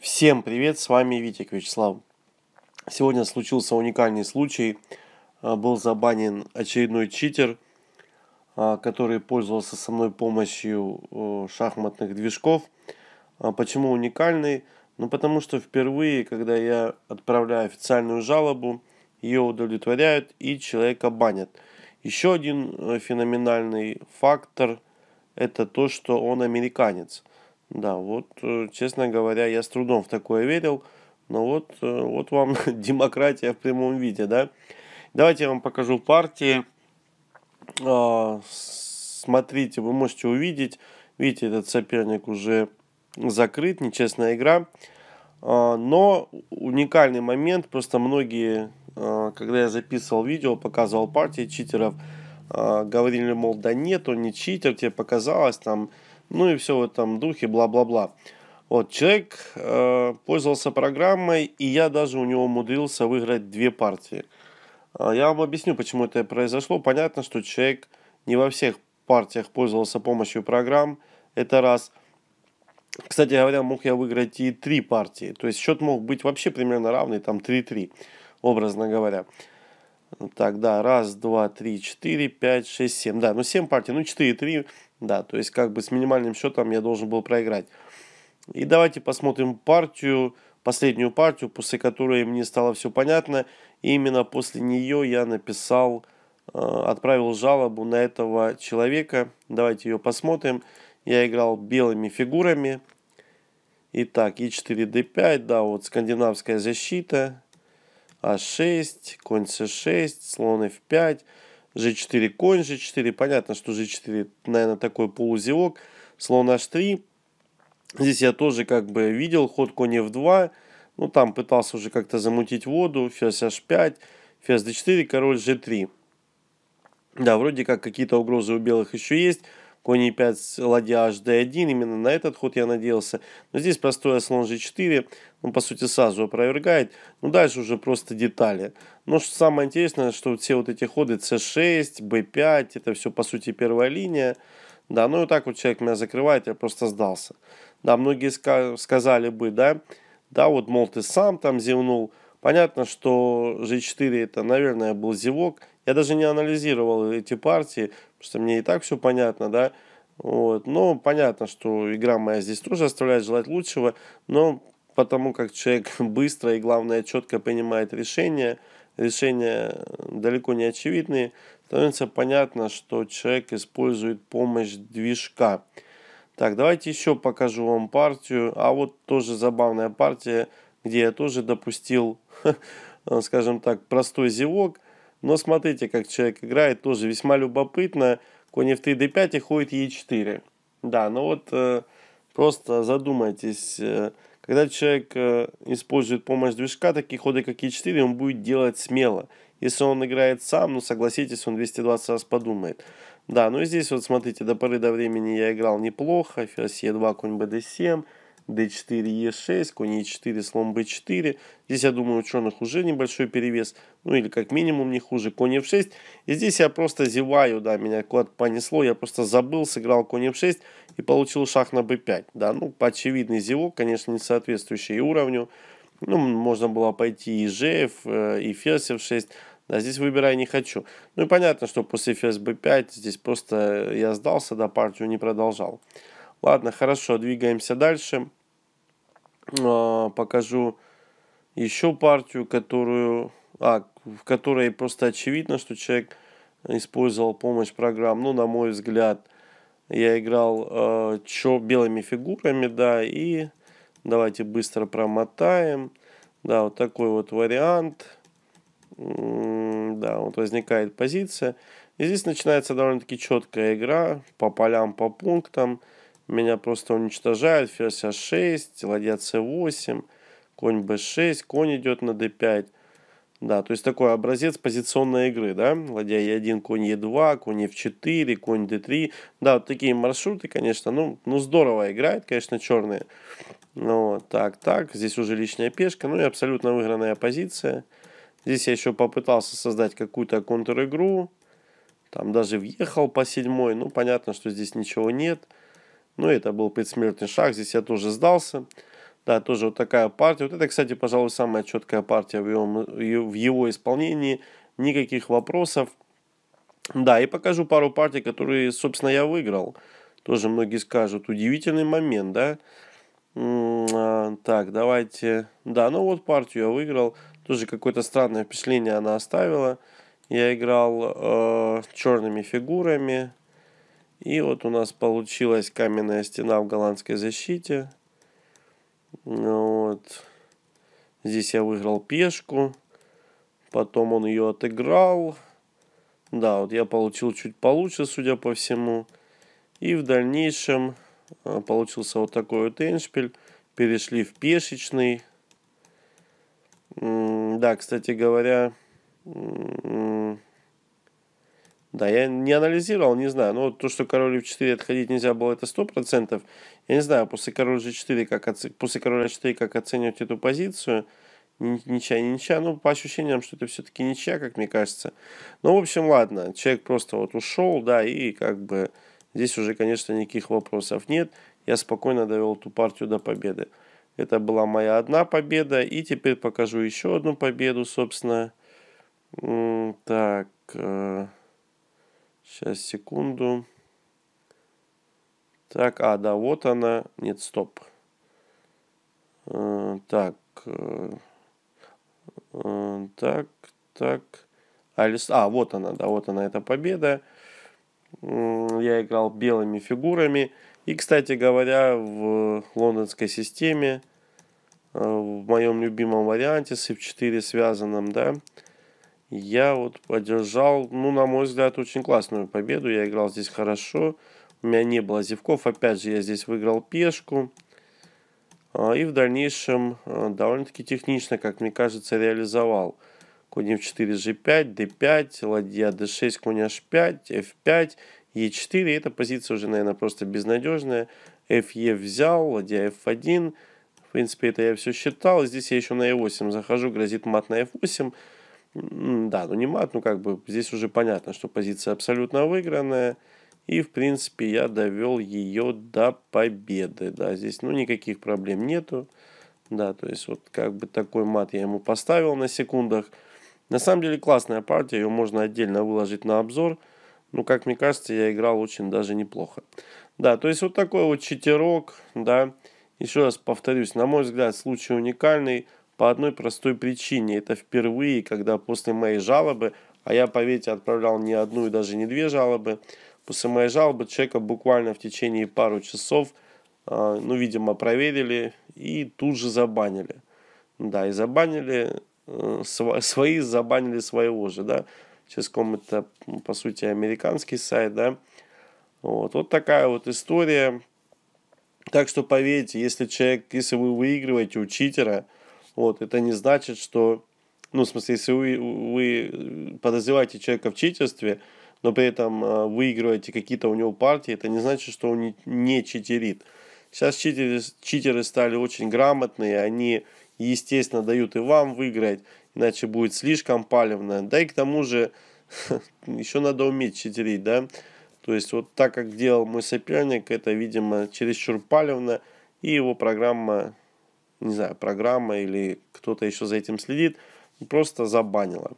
Всем привет, с вами Витик Вячеслав. Сегодня случился уникальный случай. А, был забанен очередной читер, а, который пользовался со мной помощью шахматных движков. А, почему уникальный? Ну, потому что впервые, когда я отправляю официальную жалобу, ее удовлетворяют и человека банят. Еще один э, феноменальный фактор – это то, что он американец – да, вот, э, честно говоря, я с трудом в такое верил, но вот, э, вот вам демократия в прямом виде, да. Давайте я вам покажу партии. А, смотрите, вы можете увидеть, видите, этот соперник уже закрыт, нечестная игра. А, но уникальный момент, просто многие, а, когда я записывал видео, показывал партии читеров, говорили, мол, да нет, он не читер, тебе показалось, там ну и все в этом духе, бла-бла-бла. Вот, человек э, пользовался программой, и я даже у него умудрился выиграть две партии. А, я вам объясню, почему это произошло. Понятно, что человек не во всех партиях пользовался помощью программ. Это раз. Кстати говоря, мог я выиграть и три партии. То есть счет мог быть вообще примерно равный, там 3-3, образно говоря. Тогда раз, два, три, четыре, пять, шесть, семь. Да, ну семь партий, ну четыре, три. Да, то есть как бы с минимальным счетом я должен был проиграть. И давайте посмотрим партию, последнюю партию, после которой мне стало все понятно. И именно после нее я написал, э, отправил жалобу на этого человека. Давайте ее посмотрим. Я играл белыми фигурами. Итак, и4, d5, да, вот скандинавская защита, а6, конь С6, слон F5, ж 4 конь ж 4 Понятно, что ж 4 наверное, такой полузевок. Слон H3. Здесь я тоже как бы видел ход конь F2. Ну, там пытался уже как-то замутить воду. Ферзь H5, ферзь D4, король G3. Да, вроде как какие-то угрозы у белых еще есть конь e5, ладья hd1, именно на этот ход я надеялся. Но здесь простой слон g4, он ну, по сути сразу опровергает. Ну дальше уже просто детали. Но что самое интересное, что все вот эти ходы c6, b5, это все по сути первая линия. Да, ну и так вот человек меня закрывает, я просто сдался. Да, многие ска сказали бы, да, да, вот, мол, ты сам там зевнул. Понятно, что G4 это, наверное, был зевок. Я даже не анализировал эти партии что мне и так все понятно, да. Вот. Но ну, понятно, что игра моя здесь тоже оставляет желать лучшего, но потому как человек быстро и, главное, четко понимает решения, решения э, далеко не очевидные, становится понятно, что человек использует помощь движка. Так, давайте еще покажу вам партию. А вот тоже забавная партия, где я тоже допустил, скажем так, простой зевок – но смотрите, как человек играет, тоже весьма любопытно. Конь f3, d5 и ходит e4. Да, ну вот э, просто задумайтесь, э, когда человек э, использует помощь движка, такие ходы, как e4, он будет делать смело. Если он играет сам, ну согласитесь, он 220 раз подумает. Да, ну и здесь вот смотрите, до поры до времени я играл неплохо, ферзь e2, конь bd7, d4, e6, конь e4, слон b4. Здесь, я думаю, у черных уже небольшой перевес, ну или как минимум не хуже, конь f6. И здесь я просто зеваю, да, меня куда-то понесло, я просто забыл, сыграл конь f6 и получил шах на b5. Да, ну, очевидный зевок, конечно, не соответствующий уровню. Ну, можно было пойти и gf э, и ферзь f6. Да, здесь выбираю не хочу. Ну и понятно, что после ферзь b5 здесь просто я сдался, да, партию не продолжал. Ладно, хорошо, двигаемся дальше. А, покажу еще партию, которую, а, в которой просто очевидно, что человек использовал помощь программ. Ну, на мой взгляд, я играл э, чё, белыми фигурами, да, и давайте быстро промотаем. Да, вот такой вот вариант. Да, вот возникает позиция. И здесь начинается довольно-таки четкая игра по полям, по пунктам. Меня просто уничтожают. Ферзь А6, ладья С8, конь Б6, конь идет на Д5. Да, то есть такой образец позиционной игры, да, ладья Е1, конь Е2, конь Ф4, конь Д3, да, вот такие маршруты, конечно, ну, ну здорово играет, конечно, черные, ну, так, так, здесь уже лишняя пешка, ну и абсолютно выигранная позиция, здесь я еще попытался создать какую-то контр-игру, там даже въехал по седьмой, ну, понятно, что здесь ничего нет, ну, это был предсмертный шаг, здесь я тоже сдался. Да, тоже вот такая партия. Вот это, кстати, пожалуй, самая четкая партия в его, в его исполнении. Никаких вопросов. Да, и покажу пару партий, которые, собственно, я выиграл. Тоже многие скажут, удивительный момент, да? А, так, давайте... Да, ну вот партию я выиграл. Тоже какое-то странное впечатление она оставила. Я играл э, черными фигурами. И вот у нас получилась каменная стена в голландской защите. Ну вот. Здесь я выиграл пешку. Потом он ее отыграл. Да, вот я получил чуть получше, судя по всему. И в дальнейшем э, получился вот такой вот эншпиль. Перешли в пешечный. Да, кстати говоря, да, я не анализировал, не знаю. Но ну, вот то, что король в 4 отходить нельзя было, это 100%. Я не знаю, после короля g4, как оце... после короля h4, как оценивать эту позицию. Ничья, ничья. Ну, по ощущениям, что это все-таки ничья, как мне кажется. Ну, в общем, ладно. Человек просто вот ушел, да, и как бы здесь уже, конечно, никаких вопросов нет. Я спокойно довел эту партию до победы. Это была моя одна победа. И теперь покажу еще одну победу, собственно. Так... Э, Сейчас, секунду. Так, а, да, вот она. Нет, стоп. Э, так. Э, э, так, так. Алис... А, вот она, да, вот она, эта победа. Я играл белыми фигурами. И, кстати говоря, в лондонской системе, в моем любимом варианте с F4 связанном, да, я вот одержал, ну, на мой взгляд, очень классную победу. Я играл здесь хорошо. У меня не было зевков. Опять же, я здесь выиграл пешку. А, и в дальнейшем а, довольно-таки технично, как мне кажется, реализовал. Конь f4, g5, d5, ладья d6, конь h5, f5, e4. и Эта позиция уже, наверное, просто безнадежная. fe взял, ладья f1. В принципе, это я все считал. Здесь я еще на e8 захожу, грозит мат на f8. Да, ну не мат, ну как бы здесь уже понятно, что позиция абсолютно выигранная. И, в принципе, я довел ее до победы. Да, здесь, ну, никаких проблем нету. Да, то есть вот как бы такой мат я ему поставил на секундах. На самом деле классная партия, ее можно отдельно выложить на обзор. Ну, как мне кажется, я играл очень даже неплохо. Да, то есть вот такой вот читерок, да. Еще раз повторюсь, на мой взгляд, случай уникальный. По одной простой причине. Это впервые, когда после моей жалобы, а я, поверьте, отправлял не одну и даже не две жалобы, после моей жалобы человека буквально в течение пару часов, а, ну, видимо, проверили и тут же забанили. Да, и забанили, э, свои забанили своего же, да. Ческом это, по сути, американский сайт, да. Вот, вот такая вот история. Так что поверьте, если человек, если вы выигрываете у читера, вот, это не значит, что, ну, в смысле, если вы, вы подозреваете человека в читерстве, но при этом а, выигрываете какие-то у него партии, это не значит, что он не, не читерит. Сейчас читеры, читеры стали очень грамотные, они, естественно, дают и вам выиграть, иначе будет слишком палевно. Да и к тому же еще надо уметь читерить, да? То есть вот так, как делал мой соперник, это, видимо, чересчур палевно, и его программа не знаю, программа или кто-то еще за этим следит, просто забанила.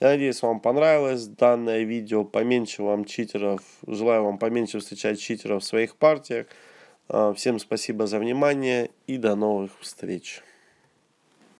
Я надеюсь, вам понравилось данное видео. Поменьше вам читеров. Желаю вам поменьше встречать читеров в своих партиях. А, всем спасибо за внимание и до новых встреч.